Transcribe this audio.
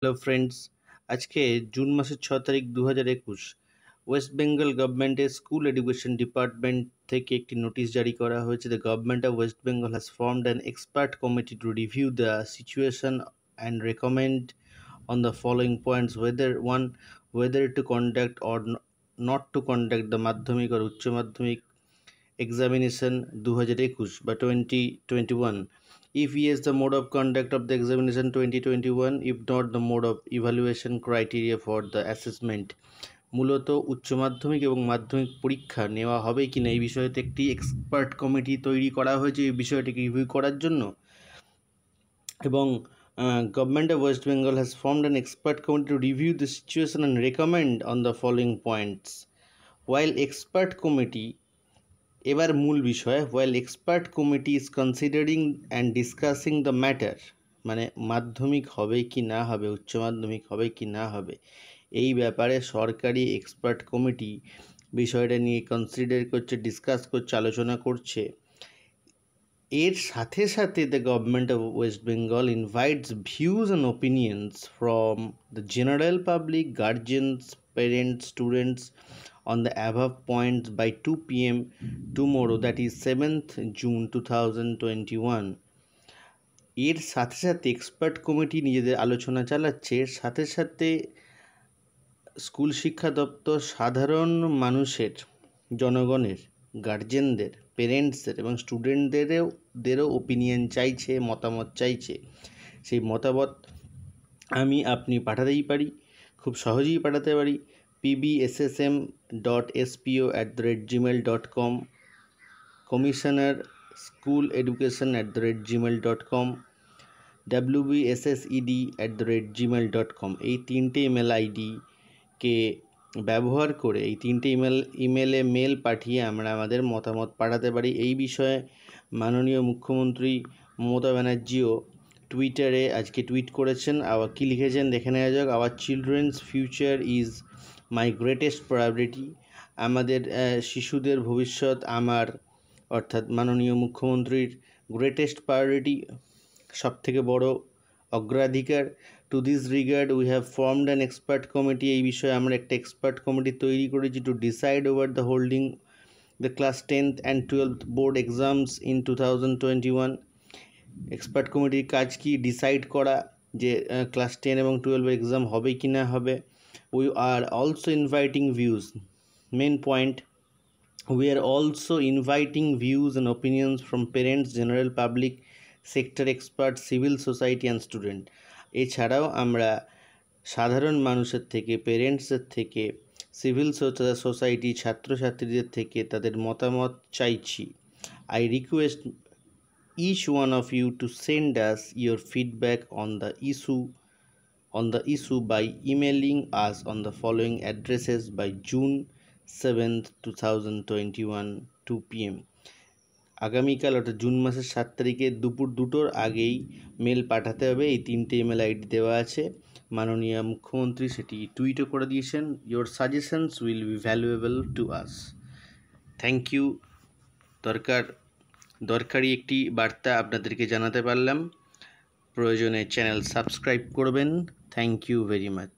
hello friends আজকে June মাসের ছ তারিখ দু হাজার একুশ ওয়েস্ট বেঙ্গল গভর্নমেন্টের স্কুল এডুকেশন ডিপার্টমেন্ট থেকে একটি নোটিশ জারি করা হয়েছে the government of West Bengal has formed an expert committee to review the situation and recommend on the following points whether one whether to conduct or not to conduct the Madhyamik আর Uchcha Madhyamik examination দু হাজার একুশ বা twenty twenty one if yes the mode of conduct of the examination 2021 if not the mode of evaluation criteria for the assessment মূলত উচ্চ মাধ্যমিক এবং মাধ্যমিক পরীক্ষা নেওয়া হবে কি না এই বিষয়তে একটি এক্সপার্ট কমিটি তৈরি করা হয়েছে এই বিষয়টিকে রিভিউ করার জন্য এবং government of West Bengal has formed an expert committee to review the situation and recommend on the following points while expert committee এবার মূল বিষয় well expert committee is considering and discussing the matter মানে মাধ্যমিক হবে কি না হবে উচ্চ মাধ্যমিক হবে কি না হবে এই ব্যাপারে সরকারি এক্সপার্ট কমিটি বিষয়টা নিয়ে কনসিডার করছে ডিসকাস করছে আলোচনা করছে এর সাথে সাথে the government of West Bengal invites views and opinions from the general public guardians parents students on the above points by 2 pm tomorrow that is 7th June 2021 এর সাথে সাথে এক্সপার্ট কমিটি নিজেদের আলোচনা চালাচ্ছে সাথে সাথে স্কুল শিক্ষা দপ্তর সাধারণ মানুষের জনগণের গার্জেনদের পেরেন্টসদের এবং স্টুডেন্টদেরওদেরও ওপিনিয়ন চাইছে মতামত চাইছে সেই মতামত আমি আপনি পাঠাতেই পারি খুব সহজেই পাঠাতে পারি pbssm.spo at the rate gmail.com, Commissioner School Education at the rate at wbssed at the dot com এই তিনটে ইমেল আইডিকে ব্যবহার করে এই তিনটে ইমেল ইমেলে মেল পাঠিয়ে আমরা আমাদের মতামত পাঠাতে পারি এই বিষয়ে মাননীয় মুখ্যমন্ত্রী মমতা ব্যানার্জিও টুইটারে আজকে টুইট করেছেন আবার কী লিখেছেন দেখে নেওয়া যাক our children's future is my greatest priority আমাদের শিশুদের ভবিষ্যৎ আমার অর্থাৎ মাননীয় মুখ্যমন্ত্রীর গ্রেটেস্ট প্রায়োরিটি সবথেকে বড় অগ্রাধিকার to this regard we have formed an expert committee এই বিষয়ে আমরা একটা এক্সপার্ট কমিটি তৈরি করেছি to decide over the holding the class tenth and twelve board exams in two thousand twenty one এক্সপার্ট কমিটির কাজ কি ডিসাইড করা যে ক্লাস টেন এবং টুয়েলভের এক্সাম হবে কি না হবে we are also inviting views main point we are also inviting views and opinions from parents general public sector expert civil society and student এছাড়াও আমরা সাধারণ মানুষের থেকে পেরেন্টসের থেকে সিভিল সোসাইটি ছাত্রছাত্রীদের থেকে তাদের মতামত চাইছি I request each one of you to send us your feedback on the issue on the issue by emailing us on the following addresses by June 7th 2021 2 pm আগামীকাল অর্থাৎ জুন মাসের সাত তারিখে দুপুর দুটোর আগেই মেল পাঠাতে হবে এই তিনটে ইমেল আইডি দেওয়া আছে মাননীয় মুখ্যমন্ত্রী সেটি টুইটও করে দিয়েছেন your suggestions will be valuable to us thank you দরকার দরকারি একটি বার্তা আপনাদেরকে জানাতে পারলাম প্রয়োজনে চ্যানেল সাবস্ক্রাইব করবেন থ্যাংক ইউ ভেরি মাচ